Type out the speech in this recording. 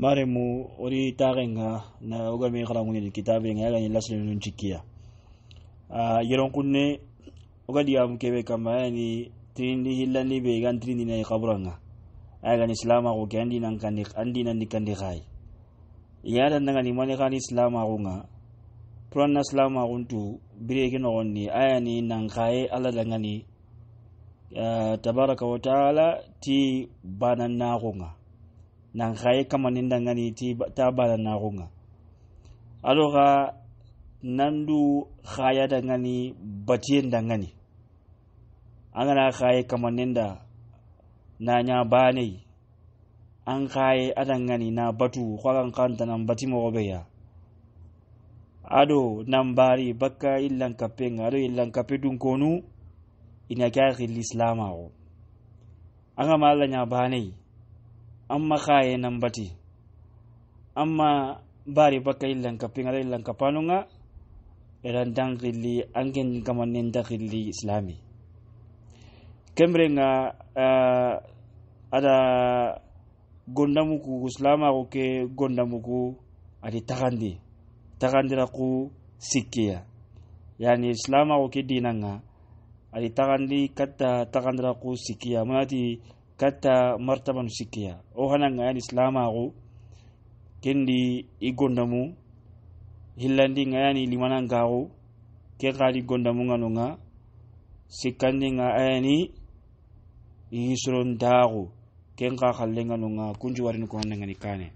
maremu ori taxenga na ogame xarangunini kitabenga yagani lasilenun cikkiya a yeronkunne oga digamu ah, kebe kama yani tirindi hillandi be gan tirindinai xaburanga ayagani silamaxu ke andinandi kandi xaay yadannangani mani xani silamaxunga puranna silamaxuntu bireke noxonni ayani nanxaye alla dangani ah, tabaraka wa taala ti nga. nan xaye kamaninda ngani ti ta balanaxunga ado xa nandu xayada ngani batiyenda ngani a ngana xaye kamaninda ya baneyi an xaye adan ngani na batu kanta xoagan xantanan ya ado nan bari baka bakka illankapenga ado illankape dunkonu ina ke axi lislamaxo a ngama alla ña baneyi amma khaye nan amma bari baka illan ka pinga illan ka panunga eran dangili angen gaman nen islami kemrenga uh, ada gondamuku islama ko ke gondamuku ari tagandi tagandi ra ku sikia yani islama ko ke dinanga ari tagandi katta tagandi ra ku sikia manati kata martaba nu sikkiya o hananga yani islamaku kendi i gondamu hillandinga yani limanangaku ke kali gondamu nganonga sikkandinga ayani isoron daku ken ka kallenganonga kunjuwarin ko hanangani kane